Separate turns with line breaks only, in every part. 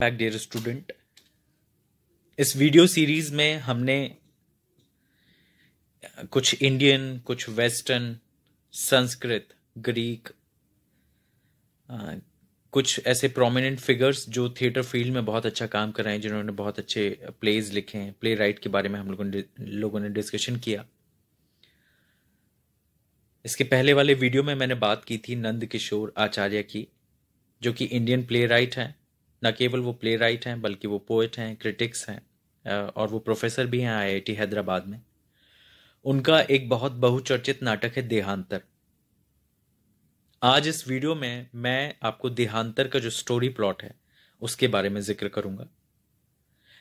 back dear student इस video series में हमने कुछ इंडियन कुछ वेस्टर्न संस्कृत ग्रीक कुछ ऐसे प्रोमिनेंट फिगर्स जो थिएटर फील्ड में बहुत अच्छा काम कर रहे हैं जिन्होंने बहुत अच्छे प्लेज लिखे हैं प्ले राइट के बारे में हम लोगों ने लोगों ने डिस्कशन किया इसके पहले वाले वीडियो में मैंने बात की थी नंद किशोर आचार्य की जो कि इंडियन प्ले राइट हैं न केवल वो प्ले राइट हैं बल्कि वो पोइट हैं क्रिटिक्स हैं और वो प्रोफेसर भी हैं आईआईटी हैदराबाद में उनका एक बहुत बहुचर्चित नाटक है देहांतर आज इस वीडियो में मैं आपको देहांतर का जो स्टोरी प्लॉट है उसके बारे में जिक्र करूंगा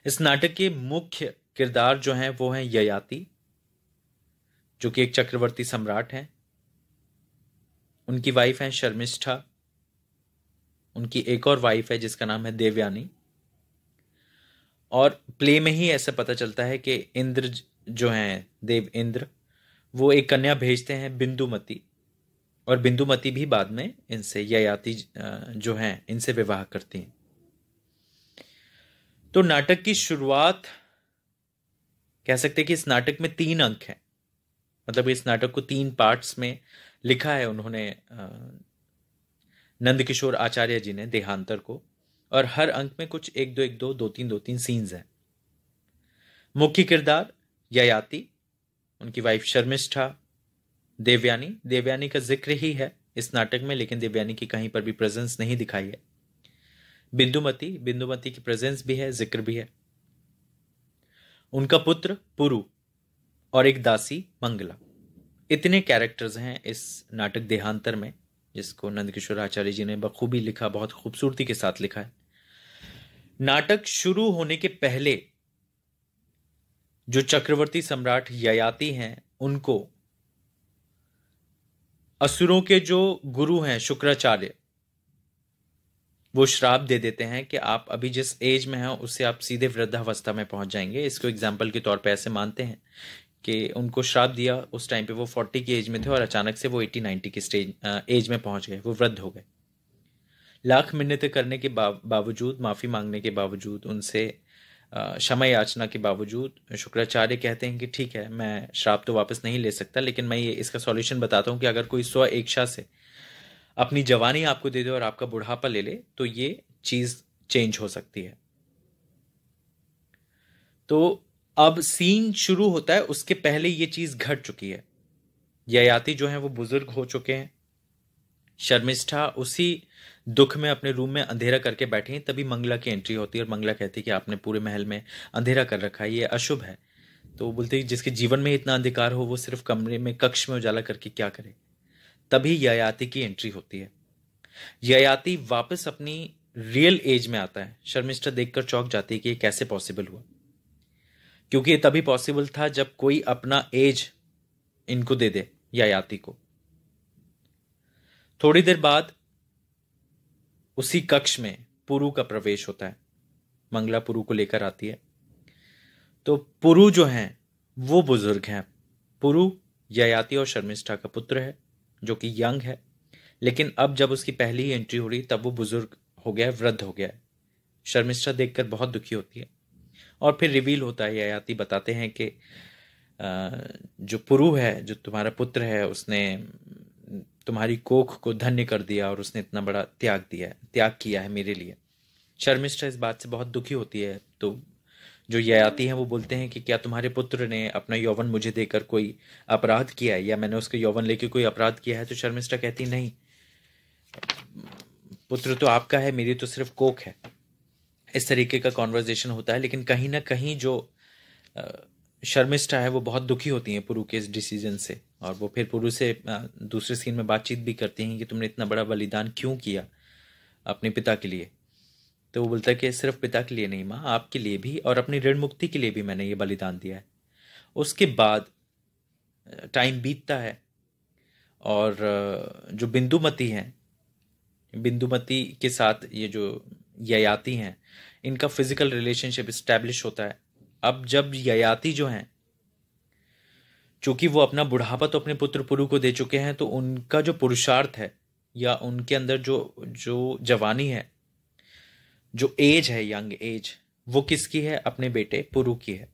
इस नाटक के मुख्य किरदार जो हैं वो हैं ययाति जो कि एक चक्रवर्ती सम्राट हैं उनकी वाइफ हैं शर्मिष्ठा उनकी एक और वाइफ है जिसका नाम है देवयानी और प्ले में ही ऐसा पता चलता है कि इंद्र जो हैं देव इंद्र वो एक कन्या भेजते हैं बिंदुमती और बिंदुमती भी बाद में इनसे ययाति जो हैं इनसे विवाह करती हैं तो नाटक की शुरुआत कह सकते हैं कि इस नाटक में तीन अंक हैं मतलब इस नाटक को तीन पार्ट्स में लिखा है उन्होंने नंदकिशोर आचार्य जी ने देहांतर को और हर अंक में कुछ एक दो एक दो दो तीन दो तीन सीन्स हैं मुख्य किरदार ययाति उनकी वाइफ शर्मिष्ठा देवयानी देवयानी का जिक्र ही है इस नाटक में लेकिन देवयानी की कहीं पर भी प्रेजेंस नहीं दिखाई है बिंदुमती बिंदुमती की प्रेजेंस भी है जिक्र भी है उनका पुत्र पुरु और एक दासी मंगला इतने कैरेक्टर्स हैं इस नाटक देहांतर में जिसको नंदकिशोर आचार्य जी ने बखूबी लिखा बहुत खूबसूरती के साथ लिखा है नाटक शुरू होने के पहले जो चक्रवर्ती सम्राट ययाति हैं उनको असुरों के जो गुरु हैं शुक्राचार्य वो श्राप दे देते हैं कि आप अभी जिस एज में हैं उससे आप सीधे वृद्धावस्था में पहुंच जाएंगे इसको एग्जाम्पल के तौर पर ऐसे मानते हैं कि उनको श्राप दिया उस टाइम पे वो फोर्टी की एज में थे और अचानक से वो एट्टी नाइन्टी की स्टेज एज में पहुंच गए वो वृद्ध हो गए लाख मिन्नतें करने के बावजूद माफ़ी मांगने के बावजूद उनसे क्षमा याचना के बावजूद शुक्राचार्य कहते हैं कि ठीक है मैं श्राप तो वापस नहीं ले सकता लेकिन मैं ये इसका सॉल्यूशन बताता हूँ कि अगर कोई स्व इच्छा से अपनी जवानी आपको दे दे और आपका बुढ़ापा ले ले तो ये चीज़ चेंज हो सकती है तो अब सीन शुरू होता है उसके पहले ये चीज घट चुकी है ययाति जो है वो बुजुर्ग हो चुके हैं शर्मिष्ठा उसी दुख में अपने रूम में अंधेरा करके बैठे हैं तभी मंगला की एंट्री होती है और मंगला कहती है कि आपने पूरे महल में अंधेरा कर रखा है ये अशुभ है तो वो बोलते हैं जिसके जीवन में इतना अधिकार हो वो सिर्फ कमरे में कक्ष में उजाला करके क्या करे तभी ययाति की एंट्री होती है ययाति वापस अपनी रियल एज में आता है शर्मिष्ठा देखकर चौक जाती है कि ये कैसे पॉसिबल हुआ क्योंकि ये तभी पॉसिबल था जब कोई अपना एज इनको दे दे या याति को थोड़ी देर बाद उसी कक्ष में पुरु का प्रवेश होता है मंगला पुरु को लेकर आती है तो पुरु जो हैं वो बुजुर्ग हैं पुरु ययाति और शर्मिष्ठा का पुत्र है जो कि यंग है लेकिन अब जब उसकी पहली एंट्री हो रही तब वो बुजुर्ग हो गया वृद्ध हो गया है शर्मिष्ठा देखकर बहुत दुखी होती है और फिर रिवील होता है ययाति बताते हैं कि जो पुरु है जो तुम्हारा पुत्र है उसने तुम्हारी कोख को धन्य कर दिया और उसने इतना बड़ा त्याग दिया है त्याग किया है मेरे लिए शर्मिष्ठा इस बात से बहुत दुखी होती है तो जो ययाती हैं वो बोलते हैं कि क्या तुम्हारे पुत्र ने अपना यौवन मुझे देकर कोई अपराध किया है या मैंने उसके यौवन लेके कोई अपराध किया है तो शर्मिष्ठा कहती नहीं पुत्र तो आपका है मेरी तो सिर्फ कोख है इस तरीके का कॉन्वर्जेशन होता है लेकिन कहीं ना कहीं जो शर्मिष्ठा है वो बहुत दुखी होती हैं पुरु के इस डिसीजन से और वो फिर पुरु से दूसरे सीन में बातचीत भी करती हैं कि तुमने इतना बड़ा बलिदान क्यों किया अपने पिता के लिए तो वो बोलता है कि सिर्फ पिता के लिए नहीं माँ आपके लिए भी और अपनी ऋण मुक्ति के लिए भी मैंने ये बलिदान दिया है उसके बाद टाइम बीतता है और जो बिंदुमती हैं बिंदुमती के साथ ये जो ययाति हैं इनका फिजिकल रिलेशनशिप इस्टेब्लिश होता है अब जब ययाति जो हैं चूंकि वो अपना बुढ़ापा तो अपने पुत्र पुरु को दे चुके हैं तो उनका जो पुरुषार्थ है या उनके अंदर जो जो जवानी है जो एज है यंग एज वो किसकी है अपने बेटे पुरु की है